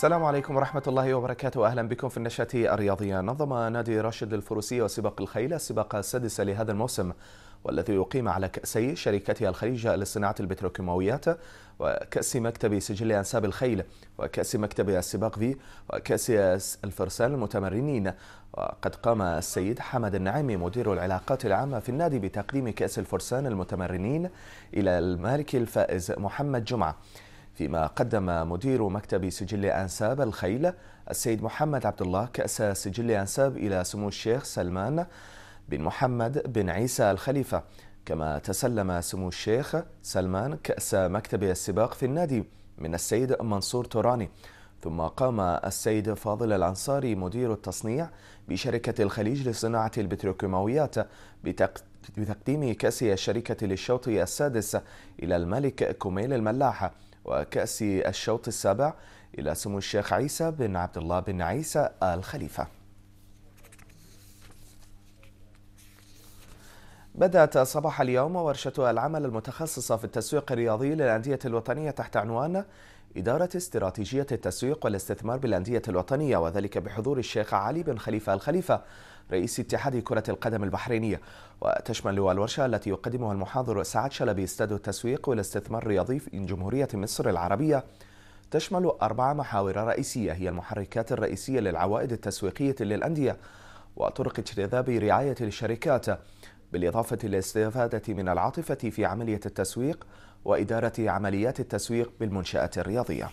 السلام عليكم ورحمة الله وبركاته أهلا بكم في النشأة الرياضية نظم نادي راشد الفروسية وسباق الخيل السباق السادس لهذا الموسم والذي يقيم على كأسي شركتها الخليجة لصناعة البتروكيماويات وكأس مكتب سجل أنساب الخيل وكأس مكتب السباق في وكأس الفرسان المتمرنين وقد قام السيد حمد النعيمي مدير العلاقات العامة في النادي بتقديم كأس الفرسان المتمرنين إلى المالك الفائز محمد جمعة فيما قدم مدير مكتب سجل أنساب الخيل السيد محمد عبد الله كأس سجل أنساب إلى سمو الشيخ سلمان بن محمد بن عيسى الخليفة كما تسلم سمو الشيخ سلمان كأس مكتب السباق في النادي من السيد منصور توراني ثم قام السيد فاضل الأنصاري مدير التصنيع بشركة الخليج لصناعة البتروكيماويات بتقديم كأس الشركة للشوط السادس إلى الملك كوميل الملاحة وكأس الشوط السابع إلى سمو الشيخ عيسى بن عبد الله بن عيسى آل خليفة بدأت صباح اليوم ورشة العمل المتخصصة في التسويق الرياضي للأندية الوطنية تحت عنوان إدارة استراتيجية التسويق والاستثمار بالأندية الوطنية وذلك بحضور الشيخ علي بن خليفة الخليفة رئيس اتحاد كرة القدم البحرينية وتشمل الورشة التي يقدمها المحاضر سعد شلبي استاد التسويق والاستثمار الرياضي في جمهورية مصر العربية تشمل أربع محاور رئيسية هي المحركات الرئيسية للعوائد التسويقية للأندية وطرق اجتذاب رعاية الشركات بالإضافة للاستفادة من العاطفة في عملية التسويق وإدارة عمليات التسويق بالمنشآت الرياضية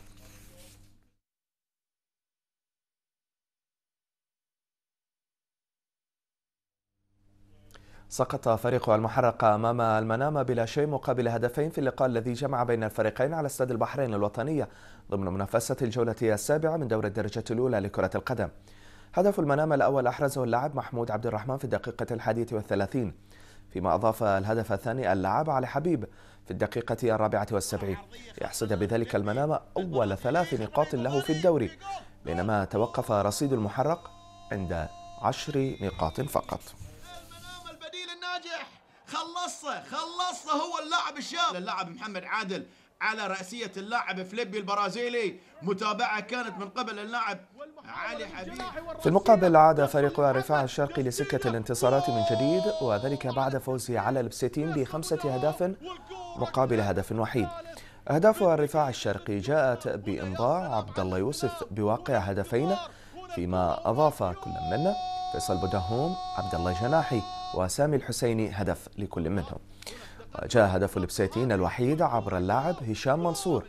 سقط فريق المحرقة أمام المنامة بلا شيء مقابل هدفين في اللقاء الذي جمع بين الفريقين على استاد البحرين الوطنية ضمن منافسة الجولة السابعة من دور الدرجة الأولى لكرة القدم هدف المنامة الأول أحرزه اللاعب محمود عبد الرحمن في الدقيقة الحادية والثلاثين فيما أضاف الهدف الثاني اللعاب على حبيب في الدقيقة الرابعة والسبعين ليحصد بذلك المنام أول ثلاث نقاط له في الدوري بينما توقف رصيد المحرق عند عشر نقاط فقط المنام البديل الناجح خلصه خلصه هو اللاعب الشاب اللاعب محمد عادل على رأسية اللاعب فليبي البرازيلي متابعة كانت من قبل اللاعب علي حبيب في المقابل عاد فريق الرفاع الشرقي لسكة الانتصارات من جديد وذلك بعد فوزه على البسيتين بخمسة أهداف مقابل هدف وحيد أهداف الرفاع الشرقي جاءت بإمضاء عبد الله يوسف بواقع هدفين فيما أضاف كل منا فيصل بدهوم عبد الله جناحي وسامي الحسيني هدف لكل منهم وجاء هدف البسيتين الوحيد عبر اللاعب هشام منصور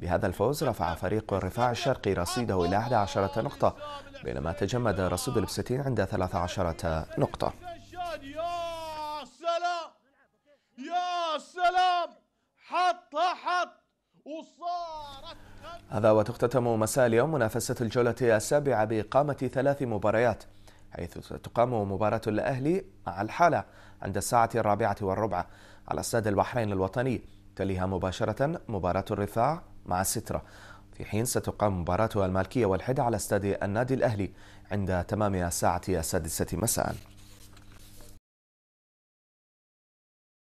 بهذا الفوز رفع فريق الرفاع الشرقي رصيده إلى 11 نقطة بينما تجمد رصيد البسيتين عند 13 نقطة يا سلام يا سلام حط حط هذا وتختتم مساء اليوم منافسة الجولة السابعة بإقامة ثلاث مباريات حيث ستقام مباراة الأهلي مع الحالة عند الساعة الرابعة والربع على استاد البحرين الوطني تليها مباشرة مباراة الرفاع مع السترة في حين ستقام مباراة المالكية والحدة على استاد النادي الأهلي عند تمام الساعة السادسة مساءً